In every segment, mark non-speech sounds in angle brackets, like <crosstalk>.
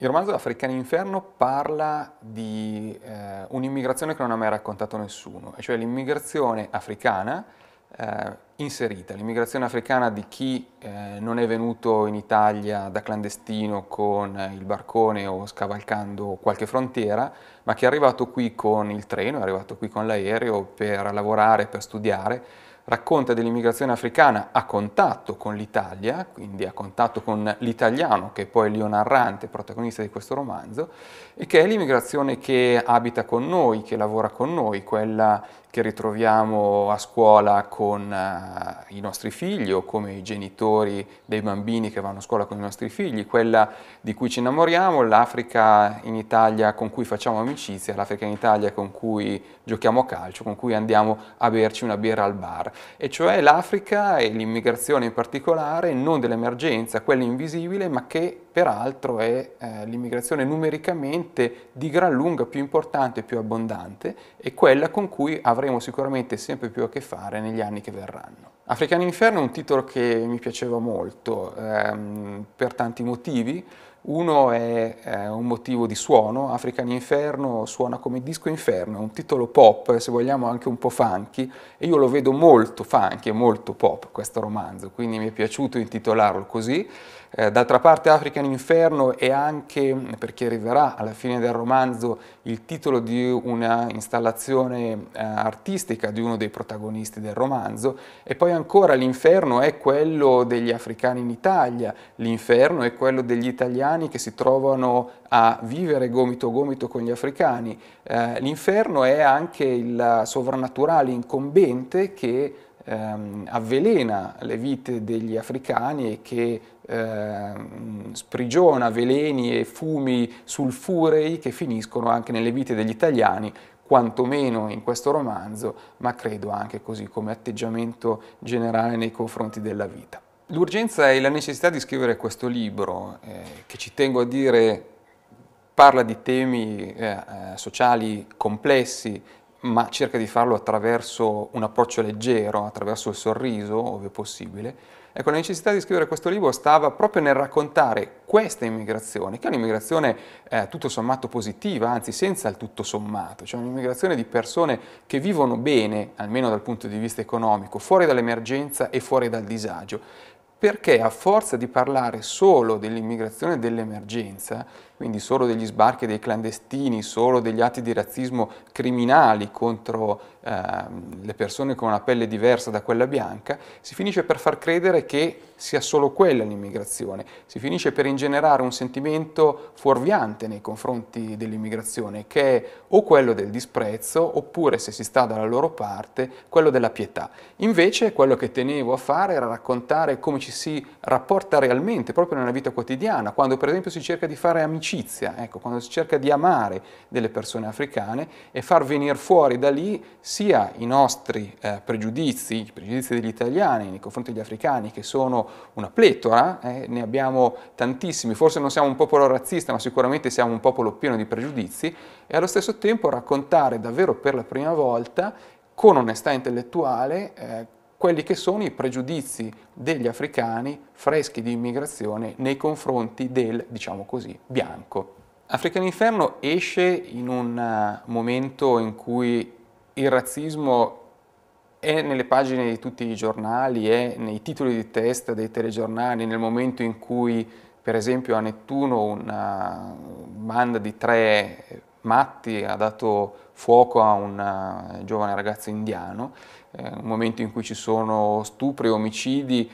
Il romanzo Africano Inferno parla di eh, un'immigrazione che non ha mai raccontato nessuno, e cioè l'immigrazione africana eh, inserita, l'immigrazione africana di chi eh, non è venuto in Italia da clandestino con il barcone o scavalcando qualche frontiera, ma che è arrivato qui con il treno, è arrivato qui con l'aereo per lavorare, per studiare, racconta dell'immigrazione africana a contatto con l'Italia, quindi a contatto con l'italiano, che è poi Leon narrante, protagonista di questo romanzo, e che è l'immigrazione che abita con noi, che lavora con noi, quella che ritroviamo a scuola con uh, i nostri figli o come i genitori dei bambini che vanno a scuola con i nostri figli, quella di cui ci innamoriamo, l'Africa in Italia con cui facciamo amicizia, l'Africa in Italia con cui giochiamo a calcio, con cui andiamo a berci una birra al bar, e cioè l'Africa e l'immigrazione in particolare, non dell'emergenza, quella invisibile, ma che peraltro è eh, l'immigrazione numericamente di gran lunga più importante e più abbondante e quella con cui avremo sicuramente sempre più a che fare negli anni che verranno. Africano Inferno è un titolo che mi piaceva molto ehm, per tanti motivi, uno è eh, un motivo di suono, African Inferno suona come disco inferno, è un titolo pop, se vogliamo anche un po' funky, e io lo vedo molto funky e molto pop questo romanzo, quindi mi è piaciuto intitolarlo così. Eh, d'altra parte African Inferno è anche, perché arriverà alla fine del romanzo, il titolo di una installazione eh, artistica di uno dei protagonisti del romanzo, e poi ancora l'inferno è quello degli africani in Italia, l'inferno è quello degli italiani italiani che si trovano a vivere gomito a gomito con gli africani. Eh, l'inferno è anche il sovrannaturale incombente che ehm, avvelena le vite degli africani e che ehm, sprigiona veleni e fumi sulfurei che finiscono anche nelle vite degli italiani quantomeno in questo romanzo, ma credo anche così come atteggiamento generale nei confronti della vita. L'urgenza e la necessità di scrivere questo libro, eh, che ci tengo a dire parla di temi eh, eh, sociali complessi, ma cerca di farlo attraverso un approccio leggero, attraverso il sorriso, ove possibile. Ecco, la necessità di scrivere questo libro stava proprio nel raccontare questa immigrazione, che è un'immigrazione eh, tutto sommato positiva, anzi senza il tutto sommato, cioè un'immigrazione di persone che vivono bene, almeno dal punto di vista economico, fuori dall'emergenza e fuori dal disagio perché a forza di parlare solo dell'immigrazione e dell'emergenza, quindi solo degli sbarchi dei clandestini, solo degli atti di razzismo criminali contro eh, le persone con una pelle diversa da quella bianca, si finisce per far credere che sia solo quella l'immigrazione, si finisce per ingenerare un sentimento fuorviante nei confronti dell'immigrazione, che è o quello del disprezzo, oppure se si sta dalla loro parte, quello della pietà. Invece quello che tenevo a fare era raccontare come ci ci si rapporta realmente proprio nella vita quotidiana, quando per esempio si cerca di fare amicizia, ecco, quando si cerca di amare delle persone africane e far venire fuori da lì sia i nostri eh, pregiudizi, i pregiudizi degli italiani nei confronti degli africani, che sono una pletora, eh, ne abbiamo tantissimi, forse non siamo un popolo razzista, ma sicuramente siamo un popolo pieno di pregiudizi, e allo stesso tempo raccontare davvero per la prima volta con onestà intellettuale eh, quelli che sono i pregiudizi degli africani freschi di immigrazione nei confronti del, diciamo così, bianco. African Inferno esce in un eh, momento in cui il razzismo è nelle pagine di tutti i giornali, è nei titoli di testa dei telegiornali, nel momento in cui per esempio a Nettuno una eh, banda di tre matti ha dato fuoco a un eh, giovane ragazzo indiano eh, un momento in cui ci sono stupri, omicidi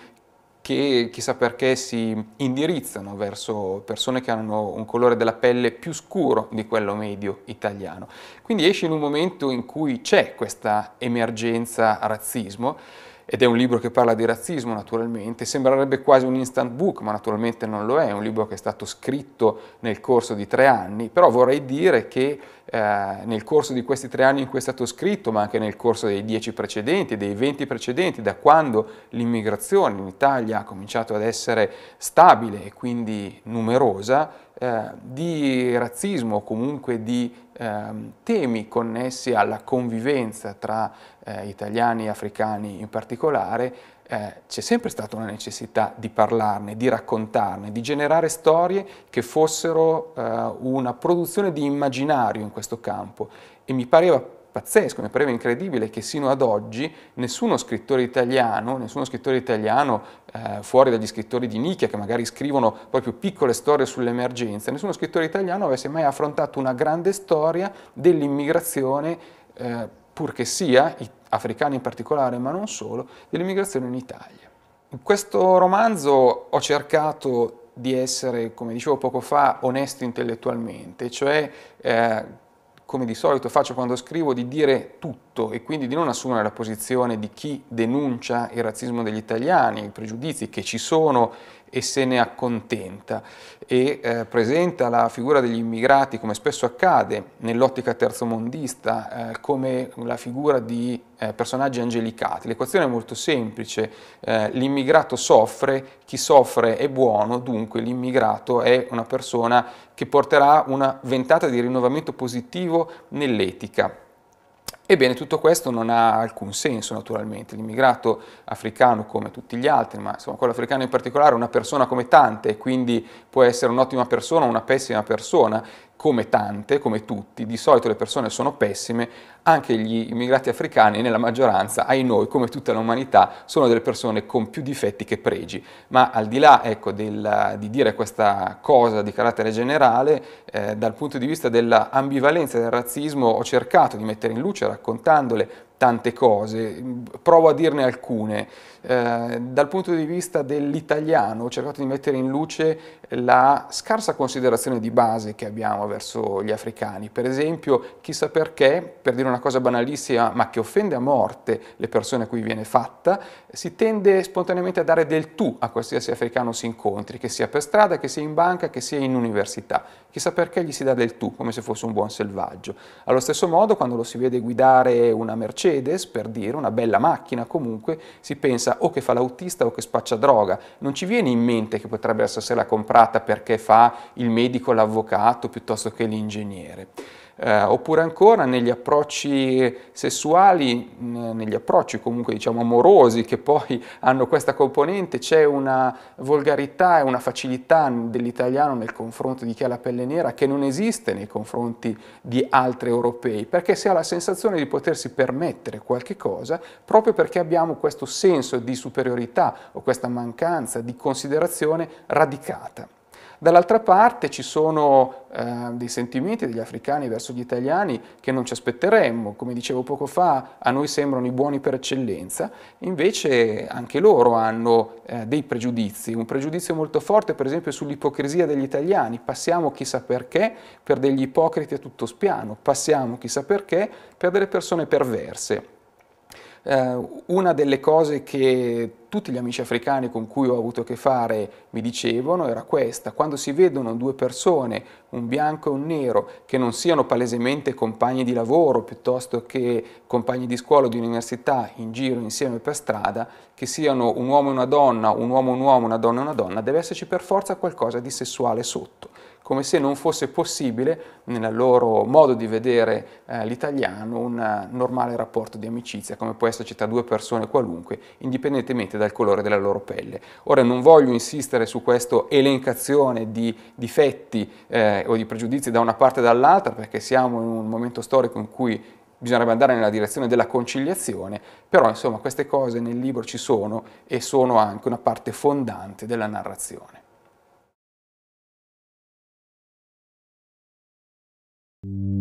che chissà perché si indirizzano verso persone che hanno un colore della pelle più scuro di quello medio italiano. Quindi esce in un momento in cui c'è questa emergenza razzismo ed è un libro che parla di razzismo naturalmente, sembrerebbe quasi un instant book, ma naturalmente non lo è, è un libro che è stato scritto nel corso di tre anni, però vorrei dire che eh, nel corso di questi tre anni in cui è stato scritto, ma anche nel corso dei dieci precedenti, dei venti precedenti, da quando l'immigrazione in Italia ha cominciato ad essere stabile e quindi numerosa, eh, di razzismo o comunque di ehm, temi connessi alla convivenza tra eh, italiani e africani in particolare, eh, c'è sempre stata una necessità di parlarne, di raccontarne, di generare storie che fossero eh, una produzione di immaginario in questo campo e mi pareva pazzesco, mi pareva incredibile che sino ad oggi nessuno scrittore italiano, nessuno scrittore italiano eh, fuori dagli scrittori di nicchia che magari scrivono proprio piccole storie sull'emergenza, nessuno scrittore italiano avesse mai affrontato una grande storia dell'immigrazione, eh, purché sia, africana in particolare, ma non solo, dell'immigrazione in Italia. In questo romanzo ho cercato di essere, come dicevo poco fa, onesto intellettualmente, cioè eh, come di solito faccio quando scrivo, di dire tutto tutto e quindi di non assumere la posizione di chi denuncia il razzismo degli italiani, i pregiudizi che ci sono e se ne accontenta e eh, presenta la figura degli immigrati, come spesso accade nell'ottica terzomondista, eh, come la figura di eh, personaggi angelicati. L'equazione è molto semplice, eh, l'immigrato soffre, chi soffre è buono, dunque l'immigrato è una persona che porterà una ventata di rinnovamento positivo nell'etica. Ebbene, tutto questo non ha alcun senso naturalmente. L'immigrato africano, come tutti gli altri, ma insomma, quello africano in particolare, è una persona come tante, quindi può essere un'ottima persona o una pessima persona come tante, come tutti, di solito le persone sono pessime, anche gli immigrati africani nella maggioranza, ai noi, come tutta l'umanità, sono delle persone con più difetti che pregi. Ma al di là ecco, del, di dire questa cosa di carattere generale, eh, dal punto di vista dell'ambivalenza del razzismo ho cercato di mettere in luce, raccontandole, tante cose, provo a dirne alcune. Eh, dal punto di vista dell'italiano ho cercato di mettere in luce la scarsa considerazione di base che abbiamo verso gli africani. Per esempio, chissà perché, per dire una cosa banalissima, ma che offende a morte le persone a cui viene fatta, si tende spontaneamente a dare del tu a qualsiasi africano si incontri, che sia per strada, che sia in banca, che sia in università. Chissà perché gli si dà del tu, come se fosse un buon selvaggio. Allo stesso modo, quando lo si vede guidare una Mercedes, Mercedes, per dire, una bella macchina comunque, si pensa o che fa l'autista o che spaccia droga. Non ci viene in mente che potrebbe essersela comprata perché fa il medico, l'avvocato piuttosto che l'ingegnere. Eh, oppure ancora negli approcci sessuali, negli approcci comunque diciamo amorosi che poi <laughs> hanno questa componente, c'è una volgarità e una facilità dell'italiano nel confronto di chi ha la pelle nera che non esiste nei confronti di altri europei, perché si ha la sensazione di potersi permettere qualche cosa proprio perché abbiamo questo senso di superiorità o questa mancanza di considerazione radicata. Dall'altra parte ci sono eh, dei sentimenti degli africani verso gli italiani che non ci aspetteremmo, come dicevo poco fa, a noi sembrano i buoni per eccellenza, invece anche loro hanno eh, dei pregiudizi, un pregiudizio molto forte per esempio sull'ipocrisia degli italiani, passiamo chissà perché per degli ipocriti a tutto spiano, passiamo chissà perché per delle persone perverse. Eh, una delle cose che tutti gli amici africani con cui ho avuto a che fare mi dicevano era questa, quando si vedono due persone, un bianco e un nero, che non siano palesemente compagni di lavoro piuttosto che compagni di scuola o di università in giro insieme per strada, che siano un uomo e una donna, un uomo e un uomo, una donna e una donna, deve esserci per forza qualcosa di sessuale sotto come se non fosse possibile, nel loro modo di vedere eh, l'italiano, un normale rapporto di amicizia, come può esserci tra due persone qualunque, indipendentemente da dal colore della loro pelle. Ora non voglio insistere su questa elencazione di difetti eh, o di pregiudizi da una parte o dall'altra perché siamo in un momento storico in cui bisognerebbe andare nella direzione della conciliazione, però insomma queste cose nel libro ci sono e sono anche una parte fondante della narrazione. Thank you.